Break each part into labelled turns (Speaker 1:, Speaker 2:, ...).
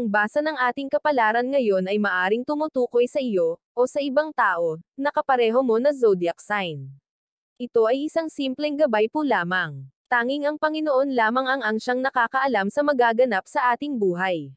Speaker 1: ang basa ng ating kapalaran ngayon ay maaring tumutukoy sa iyo, o sa ibang tao, na kapareho mo na zodiac sign. Ito ay isang simpleng gabay po lamang. Tanging ang Panginoon lamang ang ang siyang nakakaalam sa magaganap sa ating buhay.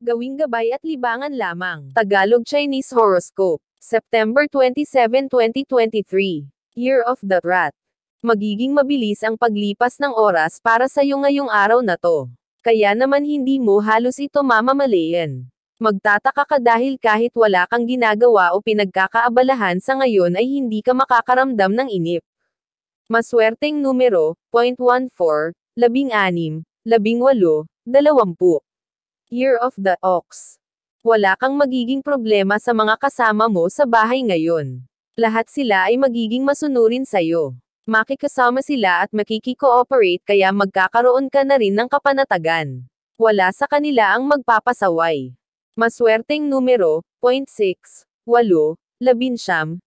Speaker 1: Gawing gabay at libangan lamang. Tagalog Chinese Horoscope. September 27, 2023. Year of the Rat. Magiging mabilis ang paglipas ng oras para sa iyo ngayong araw na to. Kaya naman hindi mo halos ito mamamalayan. Magtataka ka dahil kahit wala kang ginagawa o pinagkakaabalahan sa ngayon ay hindi ka makakaramdam ng inip. Maswerteng numero, 0.14, 16, 18, 20. Year of the Ox. Wala kang magiging problema sa mga kasama mo sa bahay ngayon. Lahat sila ay magiging masunurin sa'yo. Makikasama sila at makikikooperate kaya magkakaroon ka na rin ng kapanatagan. Wala sa kanila ang magpapasaway. Maswerteng numero, 0.6, 8, 24.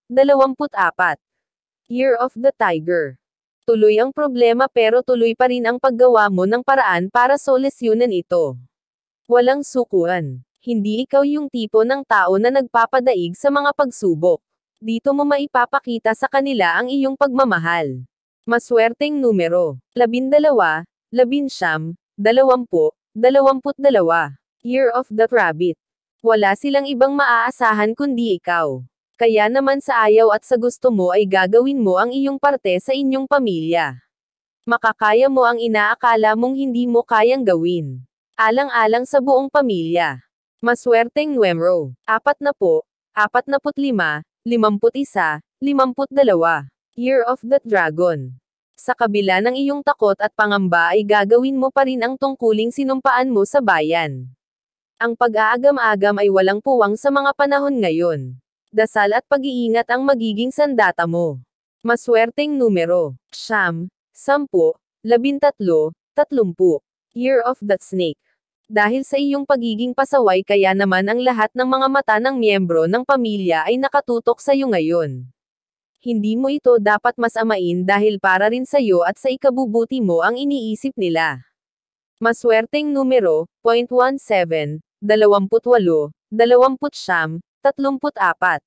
Speaker 1: Year of the Tiger. Tuloy ang problema pero tuloy pa rin ang paggawa mo ng paraan para solesyunan ito. Walang sukuan. Hindi ikaw yung tipo ng tao na nagpapadaig sa mga pagsubok. Dito mo maipapakita sa kanila ang iyong pagmamahal. Maswerteng numero. Labindalawa, labinsyam, dalawampu, dalawamput dalawa. Year of the Rabbit. Wala silang ibang maaasahan kundi ikaw. Kaya naman sa ayaw at sa gusto mo ay gagawin mo ang iyong parte sa inyong pamilya. Makakaya mo ang inaakala mong hindi mo kayang gawin. Alang-alang sa buong pamilya. Maswerteng numero. Apat na po, apat na put lima, 51, 52. Year of the Dragon. Sa kabila ng iyong takot at pangamba ay gagawin mo pa rin ang tungkuling sinumpaan mo sa bayan. Ang pag-aagam-agam ay walang puwang sa mga panahon ngayon. Dasal at pag-iingat ang magiging sandata mo. Maswerteng numero. Siyam, sampu, labintatlo, tatlumpu. Year of the Snake. Dahil sa iyong pagiging pasaway kaya naman ang lahat ng mga mata ng miyembro ng pamilya ay nakatutok sa iyo ngayon. Hindi mo ito dapat masamain dahil para rin sa iyo at sa ikabubuti mo ang iniisip nila. Maswerteng numero, 0.17, 28, 29, 34.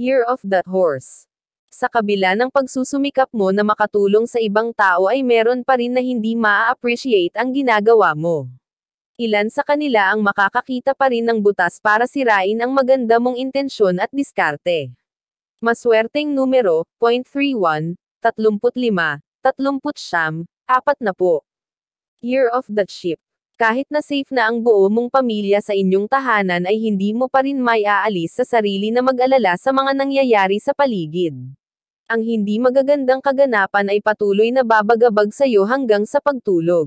Speaker 1: Year of the Horse. Sa kabila ng pagsusumikap mo na makatulong sa ibang tao ay meron pa rin na hindi maa-appreciate ang ginagawa mo. Ilan sa kanila ang makakakita pa rin ng butas para sirain ang maganda mong intensyon at diskarte. Maswerteng numero, 0.31, 35, 30 4 na po. Year of the Ship. Kahit na safe na ang buo mong pamilya sa inyong tahanan ay hindi mo pa rin may aalis sa sarili na mag-alala sa mga nangyayari sa paligid. Ang hindi magagandang kaganapan ay patuloy na babagabag sa iyo hanggang sa pagtulog.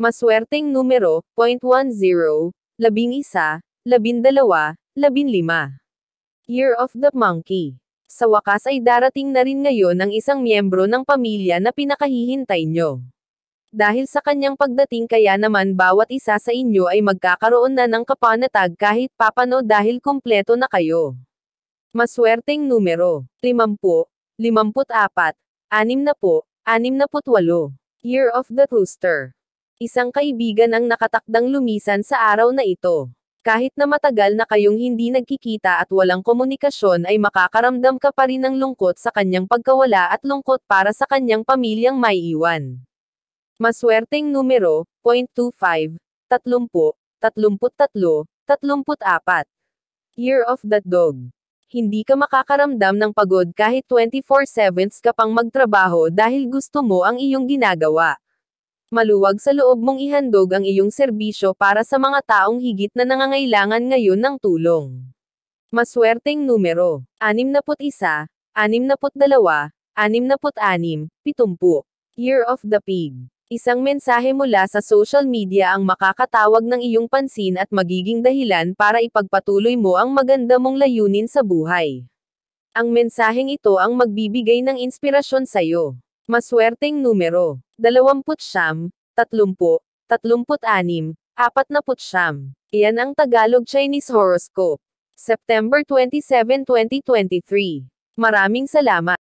Speaker 1: Maswerteng numero, 0.10, 11, 12, 15. Year of the Monkey. Sa wakas ay darating na rin ngayon ang isang miyembro ng pamilya na pinakahihintay nyo. Dahil sa kanyang pagdating kaya naman bawat isa sa inyo ay magkakaroon na ng kapanatag kahit papano dahil kumpleto na kayo. Maswerteng numero, 50, 54, 60, 68. Year of the Rooster. Isang kaibigan ang nakatakdang lumisan sa araw na ito. Kahit na matagal na kayong hindi nagkikita at walang komunikasyon ay makakaramdam ka pa rin ng lungkot sa kanyang pagkawala at lungkot para sa kanyang pamilyang maiiwan. Maswerteng numero, 0.25, 30, 33, 34. Year of the Dog. Hindi ka makakaramdam ng pagod kahit 24-7 ka pang magtrabaho dahil gusto mo ang iyong ginagawa maluwag sa loob mong ihandog ang iyong serbisyo para sa mga taong higit na nangangailangan ngayon ng tulong. Maswerteng numero, 61, 62, 66, 70. Year of the Pig. Isang mensahe mula sa social media ang makakatawag ng iyong pansin at magiging dahilan para ipagpatuloy mo ang maganda mong layunin sa buhay. Ang mensaheng ito ang magbibigay ng inspirasyon sa iyo. Maswerteng numero 29, 30, 36, 49. Iyan ang Tagalog Chinese horoscope. September 27, 2023. Maraming salamat.